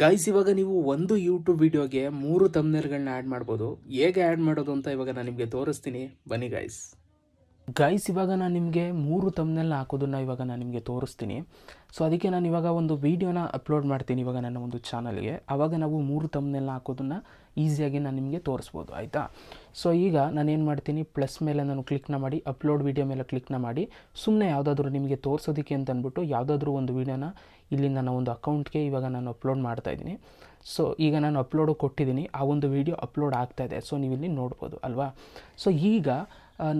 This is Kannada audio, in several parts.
ಗೈಸ್ ಇವಾಗ ನೀವು ಒಂದು ಯೂಟ್ಯೂಬ್ ವಿಡಿಯೋಗೆ ಮೂರು ತಮ್ನೇರ್ಗಳನ್ನ ಆ್ಯಡ್ ಮಾಡ್ಬೋದು ಹೇಗೆ ಆ್ಯಡ್ ಮಾಡೋದು ಅಂತ ಇವಾಗ ನಾನು ನಿಮಗೆ ತೋರಿಸ್ತೀನಿ ಬನ್ನಿ ಗೈಸ್ ಗೈಸ್ ಇವಾಗ ನಾನು ನಿಮಗೆ ಮೂರು ತಮ್ಮನೆಲ್ಲ ಹಾಕೋದನ್ನು ಇವಾಗ ನಾನು ನಿಮಗೆ ತೋರಿಸ್ತೀನಿ ಸೊ ಅದಕ್ಕೆ ನಾನು ಇವಾಗ ಒಂದು ವೀಡಿಯೋನ ಅಪ್ಲೋಡ್ ಮಾಡ್ತೀನಿ ಇವಾಗ ನನ್ನ ಒಂದು ಚಾನಲ್ಗೆ ಆವಾಗ ನಾವು ಮೂರು ತಮ್ನೆಲ್ಲ ಹಾಕೋದನ್ನು ಈಸಿಯಾಗಿ ನಾನು ನಿಮಗೆ ತೋರಿಸ್ಬೋದು ಆಯಿತಾ ಸೊ ಈಗ ನಾನು ಏನು ಮಾಡ್ತೀನಿ ಪ್ಲಸ್ ಮೇಲೆ ನಾನು ಕ್ಲಿಕ್ನ ಮಾಡಿ ಅಪ್ಲೋಡ್ ವೀಡಿಯೋ ಮೇಲೆ ಕ್ಲಿಕ್ನ ಮಾಡಿ ಸುಮ್ಮನೆ ಯಾವುದಾದ್ರೂ ನಿಮಗೆ ತೋರಿಸೋದಕ್ಕೆ ಅಂತ ಯಾವುದಾದ್ರೂ ಒಂದು ವೀಡಿಯೋನ ಇಲ್ಲಿ ನನ್ನ ಒಂದು ಅಕೌಂಟ್ಗೆ ಇವಾಗ ನಾನು ಅಪ್ಲೋಡ್ ಮಾಡ್ತಾಯಿದ್ದೀನಿ ಸೊ ಈಗ ನಾನು ಅಪ್ಲೋಡು ಕೊಟ್ಟಿದ್ದೀನಿ ಆ ಒಂದು ವೀಡಿಯೋ ಅಪ್ಲೋಡ್ ಆಗ್ತಾಯಿದೆ ಸೊ ನೀವು ಇಲ್ಲಿ ನೋಡ್ಬೋದು ಅಲ್ವಾ ಸೊ ಈಗ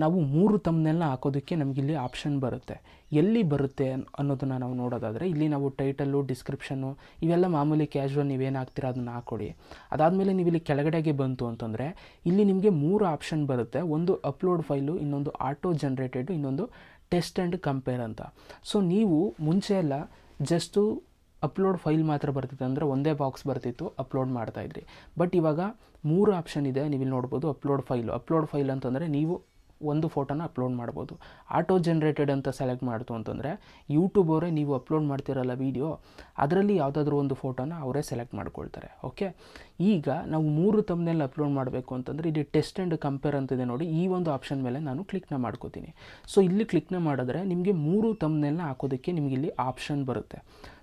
ನಾವು ಮೂರು ತಮ್ನೆಲ್ಲ ಹಾಕೋದಕ್ಕೆ ನಮಗಿಲ್ಲಿ ಆಪ್ಷನ್ ಬರುತ್ತೆ ಎಲ್ಲಿ ಬರುತ್ತೆ ಅನ್ನೋದನ್ನು ನಾವು ನೋಡೋದಾದರೆ ಇಲ್ಲಿ ನಾವು ಟೈಟಲ್ಲು ಡಿಸ್ಕ್ರಿಪ್ಷನ್ನು ಇವೆಲ್ಲ ಮಾಮೂಲಿ ಕ್ಯಾಶುವಲ್ ನೀವೇನು ಹಾಕ್ತೀರ ಅದನ್ನು ಹಾಕ್ಕೊಡಿ ಅದಾದಮೇಲೆ ನೀವು ಇಲ್ಲಿ ಕೆಳಗಡೆಗೆ ಬಂತು ಅಂತಂದರೆ ಇಲ್ಲಿ ನಿಮಗೆ ಮೂರು ಆಪ್ಷನ್ ಬರುತ್ತೆ ಒಂದು ಅಪ್ಲೋಡ್ ಫೈಲು ಇನ್ನೊಂದು ಆಟೋ ಜನ್ರೇಟೆಡ್ ಇನ್ನೊಂದು ಟೆಸ್ಟ್ ಆ್ಯಂಡ್ ಕಂಪೇರ್ ಅಂತ ಸೊ ನೀವು ಮುಂಚೆ ಎಲ್ಲ ಜಸ್ಟು ಅಪ್ಲೋಡ್ ಫೈಲ್ ಮಾತ್ರ ಬರ್ತಿತ್ತು ಅಂದರೆ ಒಂದೇ ಬಾಕ್ಸ್ ಬರ್ತಿತ್ತು ಅಪ್ಲೋಡ್ ಮಾಡ್ತಾಯಿದ್ರಿ ಬಟ್ ಇವಾಗ ಮೂರು ಆಪ್ಷನ್ ಇದೆ ನೀವು ಇಲ್ಲಿ ನೋಡ್ಬೋದು ಅಪ್ಲೋಡ್ ಫೈಲು ಅಪ್ಲೋಡ್ ಫೈಲ್ ಅಂತಂದರೆ ನೀವು ಒಂದು ಫೋಟೋನ ಅಪ್ಲೋಡ್ ಮಾಡ್ಬೋದು ಆಟೋ ಜನ್ರೇಟೆಡ್ ಅಂತ ಸೆಲೆಕ್ಟ್ ಮಾಡ್ತು ಅಂತಂದರೆ ಯೂಟ್ಯೂಬ್ ಅವರೇ ನೀವು ಅಪ್ಲೋಡ್ ಮಾಡ್ತಿರಲ್ಲ ವೀಡಿಯೋ ಅದರಲ್ಲಿ ಯಾವುದಾದ್ರೂ ಒಂದು ಫೋಟೋನ ಅವರೇ ಸೆಲೆಕ್ಟ್ ಮಾಡ್ಕೊಳ್ತಾರೆ ಓಕೆ ಈಗ ನಾವು ಮೂರು ತಮ್ಮನೆಲ್ಲ ಅಪ್ಲೋಡ್ ಮಾಡಬೇಕು ಅಂತಂದರೆ ಇಲ್ಲಿ ಟೆಸ್ಟ್ ಆ್ಯಂಡ್ ಕಂಪೇರ್ ಅಂತಿದೆ ನೋಡಿ ಈ ಒಂದು ಆಪ್ಷನ್ ಮೇಲೆ ನಾನು ಕ್ಲಿಕ್ನ ಮಾಡ್ಕೋತೀನಿ ಸೊ ಇಲ್ಲಿ ಕ್ಲಿಕ್ನ ಮಾಡಿದ್ರೆ ನಿಮಗೆ ಮೂರು ತಮ್ನೆಲ್ನ ಹಾಕೋದಕ್ಕೆ ನಿಮಗೆ ಇಲ್ಲಿ ಆಪ್ಷನ್ ಬರುತ್ತೆ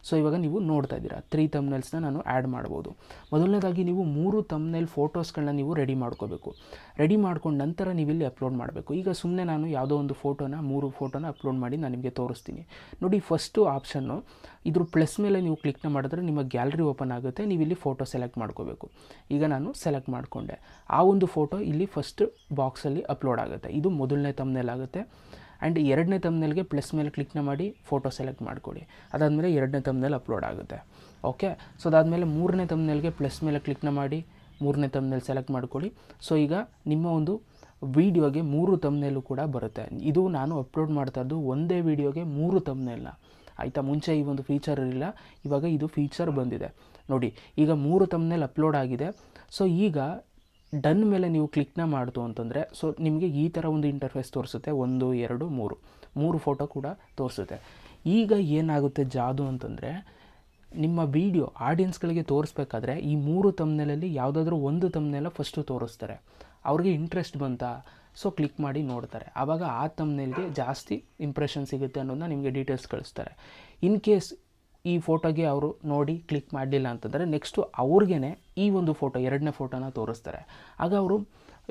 ಸೊ ಇವಾಗ ನೀವು ನೋಡ್ತಾ ಇದ್ದೀರಾ ತ್ರೀ ತಮ್ನೆಲ್ಸ್ನ ನಾನು ಆ್ಯಡ್ ಮಾಡ್ಬೋದು ಮೊದಲನೇದಾಗಿ ನೀವು ಮೂರು ತಮ್ನೆಲ್ ಫೋಟೋಸ್ಗಳನ್ನ ನೀವು ರೆಡಿ ಮಾಡ್ಕೋಬೇಕು ರೆಡಿ ಮಾಡ್ಕೊಂಡು ನಂತರ ನೀವು ಇಲ್ಲಿ ಅಪ್ಲೋಡ್ ಮಾಡಬೇಕು ಮಾಡಬೇಕು ಈಗ ಸುಮ್ಮನೆ ನಾನು ಯಾವುದೋ ಒಂದು ಫೋಟೋನ ಮೂರು ಫೋಟೋನ ಅಪ್ಲೋಡ್ ಮಾಡಿ ನಾನು ನಿಮಗೆ ತೋರಿಸ್ತೀನಿ ನೋಡಿ ಫಸ್ಟು ಆಪ್ಷನ್ನು ಇದ್ರ ಪ್ಲಸ್ ಮೇಲೆ ನೀವು ಕ್ಲಿಕ್ನ ಮಾಡಿದ್ರೆ ನಿಮ್ಮ ಗ್ಯಾಲರಿ ಓಪನ್ ಆಗುತ್ತೆ ನೀವು ಇಲ್ಲಿ ಫೋಟೋ ಸೆಲೆಕ್ಟ್ ಮಾಡ್ಕೋಬೇಕು ಈಗ ನಾನು ಸೆಲೆಕ್ಟ್ ಮಾಡಿಕೊಂಡೆ ಆ ಒಂದು ಫೋಟೋ ಇಲ್ಲಿ ಫಸ್ಟ್ ಬಾಕ್ಸಲ್ಲಿ ಅಪ್ಲೋಡ್ ಆಗುತ್ತೆ ಇದು ಮೊದಲನೇ ತಮ್ನಲ್ಲಿ ಆಗುತ್ತೆ ಆ್ಯಂಡ್ ಎರಡನೇ ತಮ್ನೆಲ್ಗೆ ಪ್ಲಸ್ ಮೇಲೆ ಕ್ಲಿಕ್ನ ಮಾಡಿ ಫೋಟೋ ಸೆಲೆಕ್ಟ್ ಮಾಡಿಕೊಡಿ ಅದಾದಮೇಲೆ ಎರಡನೇ ತಮ್ನೆಲ್ ಅಪ್ಲೋಡ್ ಆಗುತ್ತೆ ಓಕೆ ಸೊ ಅದಾದಮೇಲೆ ಮೂರನೇ ತಮ್ನೆಲ್ಗೆ ಪ್ಲಸ್ ಮೇಲೆ ಕ್ಲಿಕ್ನ ಮಾಡಿ ಮೂರನೇ ತಮ್ನೆಲ್ ಸೆಲೆಕ್ಟ್ ಮಾಡ್ಕೊಳ್ಳಿ ಸೊ ಈಗ ನಿಮ್ಮ ಒಂದು ವಿಡಿಯೋಗೆ ಮೂರು ತಮ್ನೇಲು ಕೂಡ ಬರುತ್ತೆ ಇದು ನಾನು ಅಪ್ಲೋಡ್ ಮಾಡ್ತಾ ಇದ್ದು ಒಂದೇ ವಿಡಿಯೋಗೆ ಮೂರು ತಮ್ನೇಲ್ನ ಆಯಿತಾ ಮುಂಚೆ ಈ ಒಂದು ಫೀಚರ್ ಇರಲಿಲ್ಲ ಇವಾಗ ಇದು ಫೀಚರ್ ಬಂದಿದೆ ನೋಡಿ ಈಗ ಮೂರು ತಮ್ನೇಲ್ ಅಪ್ಲೋಡ್ ಆಗಿದೆ ಸೊ ಈಗ ಡನ್ ಮೇಲೆ ನೀವು ಕ್ಲಿಕ್ನ ಮಾಡ್ತು ಅಂತಂದರೆ ಸೊ ನಿಮಗೆ ಈ ಥರ ಒಂದು ಇಂಟರ್ಫೇಸ್ ತೋರಿಸುತ್ತೆ ಒಂದು ಎರಡು ಮೂರು ಮೂರು ಫೋಟೋ ಕೂಡ ತೋರಿಸುತ್ತೆ ಈಗ ಏನಾಗುತ್ತೆ ಜಾದು ಅಂತಂದರೆ ನಿಮ್ಮ ವಿಡಿಯೋ ಆಡಿಯನ್ಸ್ಗಳಿಗೆ ತೋರಿಸ್ಬೇಕಾದ್ರೆ ಈ ಮೂರು ತಮ್ನೇಲಲ್ಲಿ ಯಾವುದಾದ್ರೂ ಒಂದು ತಮ್ನೆಲ್ಲ ಫಸ್ಟು ತೋರಿಸ್ತಾರೆ ಅವ್ರಿಗೆ ಇಂಟ್ರೆಸ್ಟ್ ಬಂತ ಸೊ ಕ್ಲಿಕ್ ಮಾಡಿ ನೋಡ್ತಾರೆ ಆವಾಗ ಆ ತಮ್ನೇಲ್ಗೆ ಜಾಸ್ತಿ ಇಂಪ್ರೆಷನ್ ಸಿಗುತ್ತೆ ಅನ್ನೋದನ್ನ ನಿಮಗೆ ಡೀಟೇಲ್ಸ್ ಕಳಿಸ್ತಾರೆ ಇನ್ ಕೇಸ್ ಈ ಫೋಟೋಗೆ ಅವರು ನೋಡಿ ಕ್ಲಿಕ್ ಮಾಡಲಿಲ್ಲ ಅಂತಂದರೆ ನೆಕ್ಸ್ಟು ಅವ್ರಿಗೇ ಈ ಒಂದು ಫೋಟೋ ಎರಡನೇ ಫೋಟೋನ ತೋರಿಸ್ತಾರೆ ಆಗ ಅವರು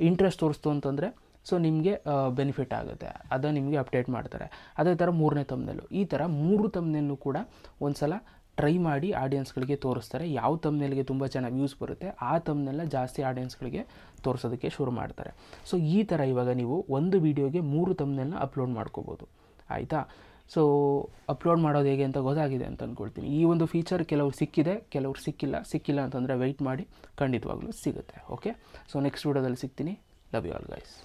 ಇಂಟ್ರೆಸ್ಟ್ ತೋರಿಸ್ತು ಅಂತಂದರೆ ಸೊ ನಿಮಗೆ ಬೆನಿಫಿಟ್ ಆಗುತ್ತೆ ಅದು ನಿಮಗೆ ಅಪ್ಡೇಟ್ ಮಾಡ್ತಾರೆ ಅದೇ ಥರ ಮೂರನೇ ತಮ್ನೆಲ್ಲು ಈ ಥರ ಮೂರು ತಮ್ನೆಲ್ಲೂ ಕೂಡ ಒಂದು ಸಲ ಟ್ರೈ ಮಾಡಿ ಆಡಿಯನ್ಸ್ಗಳಿಗೆ ತೋರಿಸ್ತಾರೆ ಯಾವ ತಮ್ನೆಲ್ಗೆ ತುಂಬ ಚೆನ್ನಾಗಿ ವ್ಯೂಸ್ ಬರುತ್ತೆ ಆ ತಮ್ನೆಲ್ಲ ಜಾಸ್ತಿ ಆಡಿಯನ್ಸ್ಗಳಿಗೆ ತೋರಿಸೋದಕ್ಕೆ ಶುರು ಮಾಡ್ತಾರೆ ಸೊ ಈ ಥರ ಇವಾಗ ನೀವು ಒಂದು ವೀಡಿಯೋಗೆ ಮೂರು ತಮ್ಮನೆಲ್ಲ ಅಪ್ಲೋಡ್ ಮಾಡ್ಕೋಬೋದು ಆಯಿತಾ ಸೊ ಅಪ್ಲೋಡ್ ಮಾಡೋದು ಹೇಗೆ ಅಂತ ಗೊತ್ತಾಗಿದೆ ಅಂತ ಅಂದ್ಕೊಳ್ತೀನಿ ಈ ಒಂದು ಫೀಚರ್ ಕೆಲವ್ರು ಸಿಕ್ಕಿದೆ ಕೆಲವ್ರು ಸಿಕ್ಕಿಲ್ಲ ಸಿಕ್ಕಿಲ್ಲ ಅಂತಂದರೆ ವೆಯ್ಟ್ ಮಾಡಿ ಖಂಡಿತವಾಗ್ಲೂ ಸಿಗುತ್ತೆ ಓಕೆ ಸೊ ನೆಕ್ಸ್ಟ್ ವೀಡಿಯೋದಲ್ಲಿ ಸಿಗ್ತೀನಿ ಲವ್ ಯು ಆಲ್ ಗೈಸ್